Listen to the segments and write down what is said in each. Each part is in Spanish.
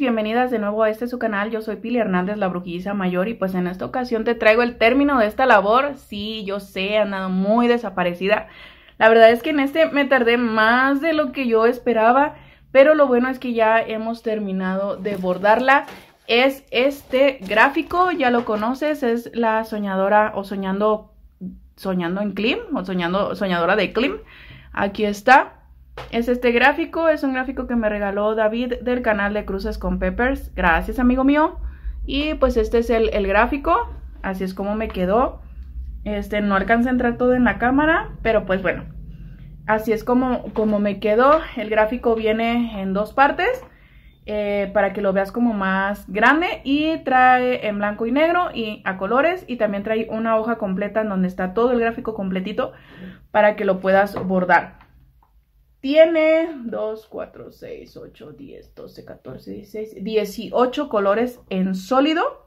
bienvenidas de nuevo a este su canal, yo soy Pili Hernández, la bruquiza mayor y pues en esta ocasión te traigo el término de esta labor, sí, yo sé, he muy desaparecida, la verdad es que en este me tardé más de lo que yo esperaba, pero lo bueno es que ya hemos terminado de bordarla, es este gráfico, ya lo conoces, es la soñadora o soñando, soñando en Klim, o soñando, soñadora de Klim, aquí está, es este gráfico, es un gráfico que me regaló David del canal de Cruces con Peppers. Gracias, amigo mío. Y pues este es el, gráfico, así es como me quedó. Este, no alcanza a entrar todo en la cámara, pero pues bueno. Así es como, como me quedó. El gráfico viene en dos partes. Eh, para que lo veas como más grande y trae en blanco y negro y a colores y también trae una hoja completa en donde está todo el gráfico completito para que lo puedas bordar. Tiene 2, 4, 6, 8, 10, 12, 14, 16, 18 colores en sólido.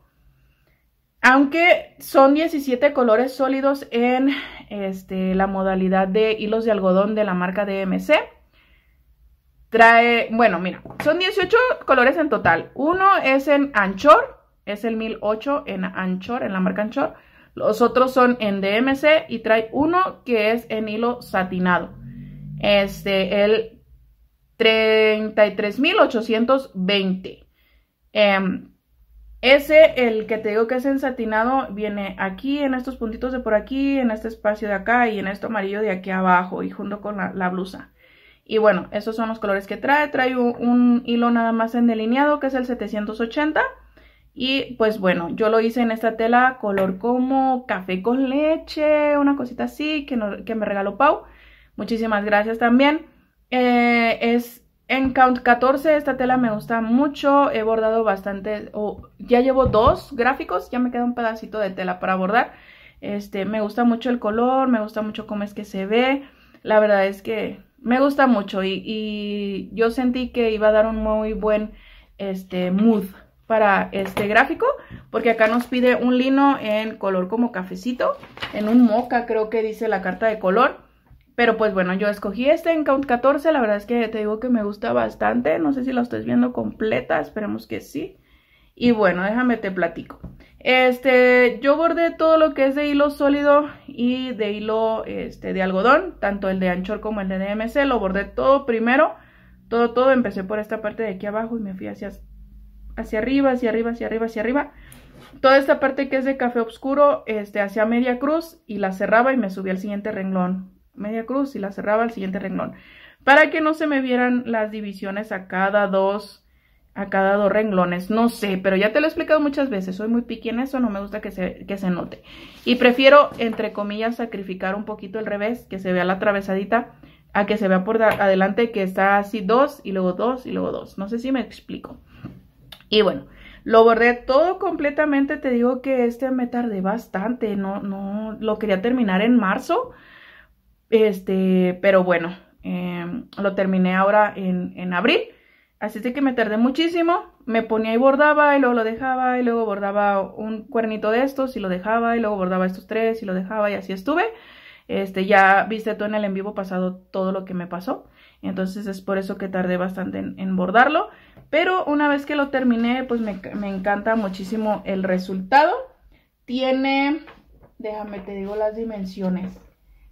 Aunque son 17 colores sólidos en este, la modalidad de hilos de algodón de la marca DMC. Trae, bueno, mira, son 18 colores en total. Uno es en Anchor, es el 1008 en Anchor, en la marca Anchor. Los otros son en DMC y trae uno que es en hilo satinado este, el 33.820. Em, ese, el que te digo que es ensatinado, viene aquí, en estos puntitos de por aquí, en este espacio de acá y en este amarillo de aquí abajo y junto con la, blusa. Y bueno, esos son los colores que trae. Trae un, hilo nada más en delineado que es el 780. Y pues bueno, yo lo hice en esta tela color como café con leche, una cosita así que me regaló Pau. Muchísimas gracias también. Eh, es en Count 14, esta tela me gusta mucho, he bordado bastante, ya llevo dos gráficos, ya me queda un pedacito de tela para bordar. Este, me gusta mucho el color, me gusta mucho cómo es que se ve, la verdad es que me gusta mucho y, yo sentí que iba a dar un muy buen este, mood para este gráfico, porque acá nos pide un lino en color como cafecito, en un moca creo que dice la carta de color. Pero pues bueno, yo escogí este en Count 14, la verdad es que te digo que me gusta bastante, no sé si la estés viendo completa, esperemos que sí. Y bueno, déjame te platico. Este, yo bordé todo lo que es de hilo sólido y de hilo este, de algodón, tanto el de anchor como el de DMC, lo bordé todo primero, todo, todo, empecé por esta parte de aquí abajo y me fui hacia, hacia arriba, hacia arriba, hacia arriba, hacia arriba. Toda esta parte que es de café oscuro, este, hacia media cruz y la cerraba y me subí al siguiente renglón media cruz y la cerraba al siguiente renglón. Para que no se me vieran las divisiones a cada dos, a cada dos renglones. No sé, pero ya te lo he explicado muchas veces. Soy muy piqui en eso, no me gusta que se, que se note. Y prefiero, entre comillas, sacrificar un poquito el revés, que se vea la travesadita, a que se vea por adelante que está así dos y luego dos y luego dos. No sé si me explico. Y bueno, lo bordé todo completamente. Te digo que este me tardé bastante. No, no, lo quería terminar en marzo. Este, pero bueno, eh, lo terminé ahora en, en abril. Así que me tardé muchísimo. Me ponía y bordaba y luego lo dejaba y luego bordaba un cuernito de estos y lo dejaba y luego bordaba estos tres y lo dejaba y así estuve. Este, ya viste tú en el en vivo pasado todo lo que me pasó. Entonces es por eso que tardé bastante en, bordarlo. Pero una vez que lo terminé, pues me, encanta muchísimo el resultado. Tiene, déjame te digo las dimensiones.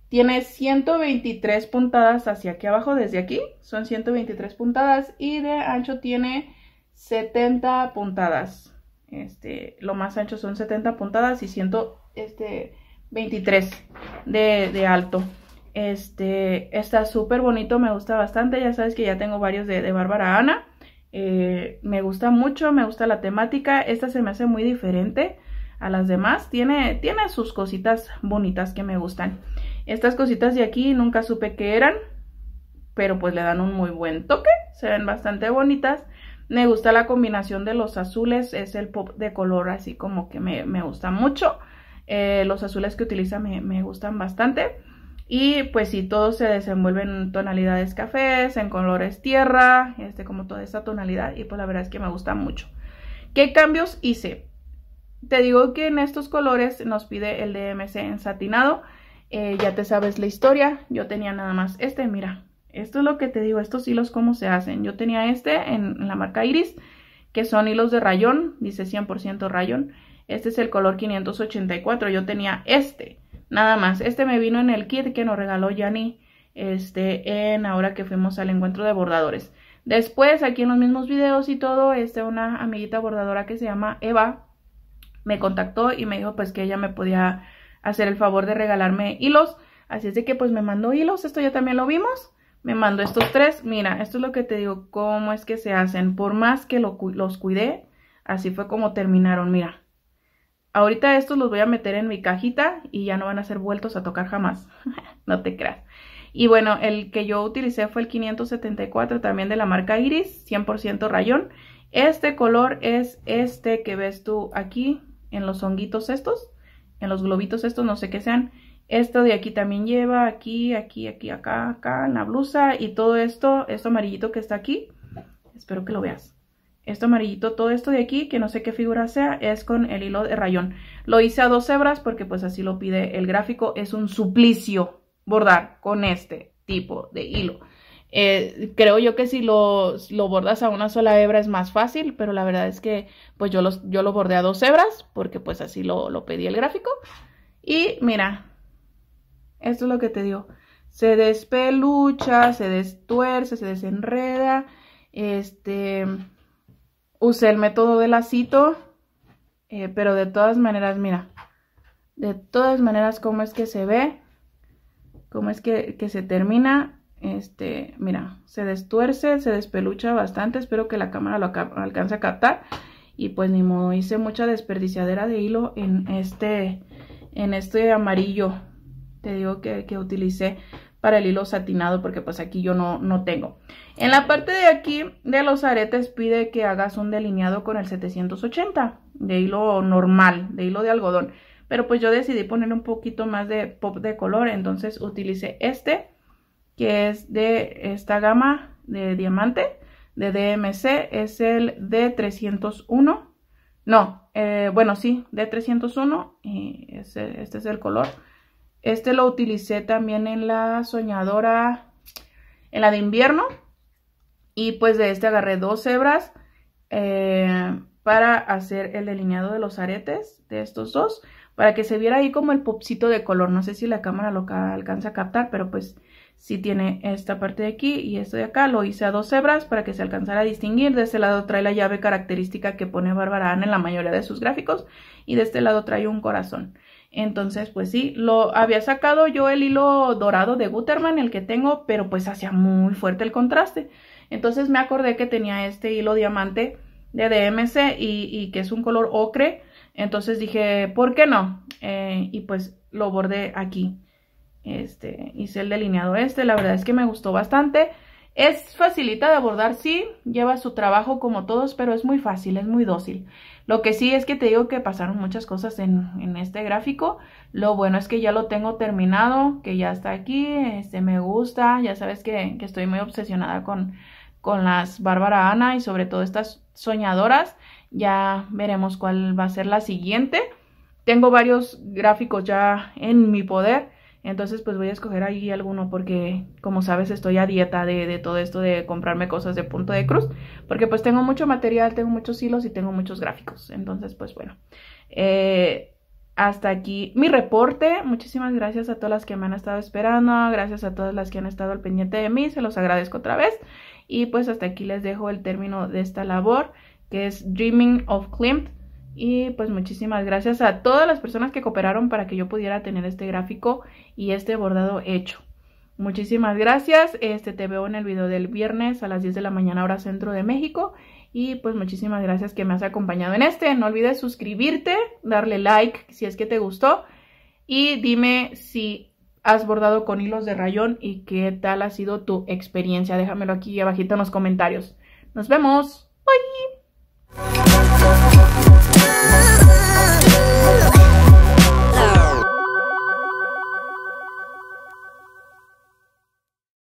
Tiene 123 puntadas hacia aquí abajo, desde aquí, son 123 puntadas y de ancho tiene 70 puntadas. Este, lo más ancho son 70 puntadas y 123 este, de, de alto. Este, está súper bonito, me gusta bastante, ya sabes que ya tengo varios de, Bárbara Ana. Eh, me gusta mucho, me gusta la temática, esta se me hace muy diferente a las demás, tiene, tiene sus cositas bonitas que me gustan. Estas cositas de aquí nunca supe qué eran, pero pues le dan un muy buen toque, se ven bastante bonitas. Me gusta la combinación de los azules, es el pop de color así como que me, gusta mucho. Eh, los azules que utiliza me, gustan bastante. Y pues sí, todo se desenvuelve en tonalidades cafés, en colores tierra, este como toda esta tonalidad. Y pues la verdad es que me gusta mucho. ¿Qué cambios hice? Te digo que en estos colores nos pide el DMC en satinado. Eh, ya te sabes la historia. Yo tenía nada más este, mira. Esto es lo que te digo, estos hilos cómo se hacen. Yo tenía este en, la marca Iris, que son hilos de rayón, dice 100% rayón. Este es el color 584, yo tenía este, nada más. Este me vino en el kit que nos regaló Yani este, en ahora que fuimos al encuentro de bordadores. Después, aquí en los mismos videos y todo, este, una amiguita bordadora que se llama Eva, me contactó y me dijo pues que ella me podía hacer el favor de regalarme hilos. Así es de que pues me mandó hilos, esto ya también lo vimos. Me mandó estos tres, mira, esto es lo que te digo, cómo es que se hacen. Por más que los cuidé, así fue como terminaron, mira. Ahorita estos los voy a meter en mi cajita y ya no van a ser vueltos a tocar jamás. no te creas. Y bueno, el que yo utilicé fue el 574 también de la marca Iris, 100% rayón. Este color es este que ves tú aquí en los honguitos estos en los globitos estos, no sé qué sean. Esto de aquí también lleva, aquí, aquí, aquí, acá, acá, en la blusa. Y todo esto, esto amarillito que está aquí, espero que lo veas. Esto amarillito, todo esto de aquí, que no sé qué figura sea, es con el hilo de rayón. Lo hice a dos hebras porque pues así lo pide el gráfico. Es un suplicio bordar con este tipo de hilo. Eh, creo yo que si lo, bordas a una sola hebra es más fácil, pero la verdad es que pues yo, yo lo bordé a dos hebras porque pues así lo, pedí el gráfico. Y mira, esto es lo que te dio. Se despelucha, se destuerce, se desenreda. Este, usé el método de lacito, eh, pero de todas maneras, mira, de todas maneras cómo es que se ve, cómo es que, que se termina este, mira, se destuerce, se despelucha bastante. Espero que la cámara lo alcance a captar. Y pues ni modo, hice mucha desperdiciadera de hilo en este, en este amarillo. Te digo que, que utilicé para el hilo satinado porque pues aquí yo no, no tengo. En la parte de aquí de los aretes pide que hagas un delineado con el 780 de hilo normal, de hilo de algodón. Pero pues yo decidí poner un poquito más de pop de color, entonces utilicé este que es de esta gama de diamante de DMC, es el D301. No, eh, bueno, sí, D301, este es el color. Este lo utilicé también en la soñadora, en la de invierno. Y pues de este agarré dos hebras eh, para hacer el delineado de los aretes de estos dos. Para que se viera ahí como el popsito de color. No sé si la cámara lo alcanza a captar, pero pues si tiene esta parte de aquí y esto de acá, lo hice a dos hebras para que se alcanzara a distinguir. De este lado trae la llave característica que pone Bárbara Ann en la mayoría de sus gráficos y de este lado trae un corazón. Entonces, pues sí, lo había sacado yo el hilo dorado de Guterman, el que tengo, pero pues hacía muy fuerte el contraste. Entonces me acordé que tenía este hilo diamante de DMC y, que es un color ocre. Entonces dije, ¿por qué no? Eh, y pues lo bordé aquí. Este, hice el delineado este, la verdad es que me gustó bastante. Es facilita de abordar, sí, lleva su trabajo como todos, pero es muy fácil, es muy dócil. Lo que sí es que te digo que pasaron muchas cosas en, este gráfico. Lo bueno es que ya lo tengo terminado, que ya está aquí, este me gusta. Ya sabes que, que estoy muy obsesionada con, con las Bárbara Ana y sobre todo estas soñadoras. Ya veremos cuál va a ser la siguiente. Tengo varios gráficos ya en mi poder entonces, pues voy a escoger ahí alguno porque, como sabes, estoy a dieta de, todo esto de comprarme cosas de punto de cruz. Porque pues tengo mucho material, tengo muchos hilos y tengo muchos gráficos. Entonces, pues bueno. Eh, hasta aquí mi reporte. Muchísimas gracias a todas las que me han estado esperando. Gracias a todas las que han estado al pendiente de mí. Se los agradezco otra vez. Y pues hasta aquí les dejo el término de esta labor que es Dreaming of Klimt y pues muchísimas gracias a todas las personas que cooperaron para que yo pudiera tener este gráfico y este bordado hecho. Muchísimas gracias, este te veo en el video del viernes a las 10 de la mañana hora centro de México y pues muchísimas gracias que me has acompañado en este. No olvides suscribirte, darle like si es que te gustó y dime si has bordado con hilos de rayón y qué tal ha sido tu experiencia. Déjamelo aquí abajito en los comentarios. Nos vemos. Bye.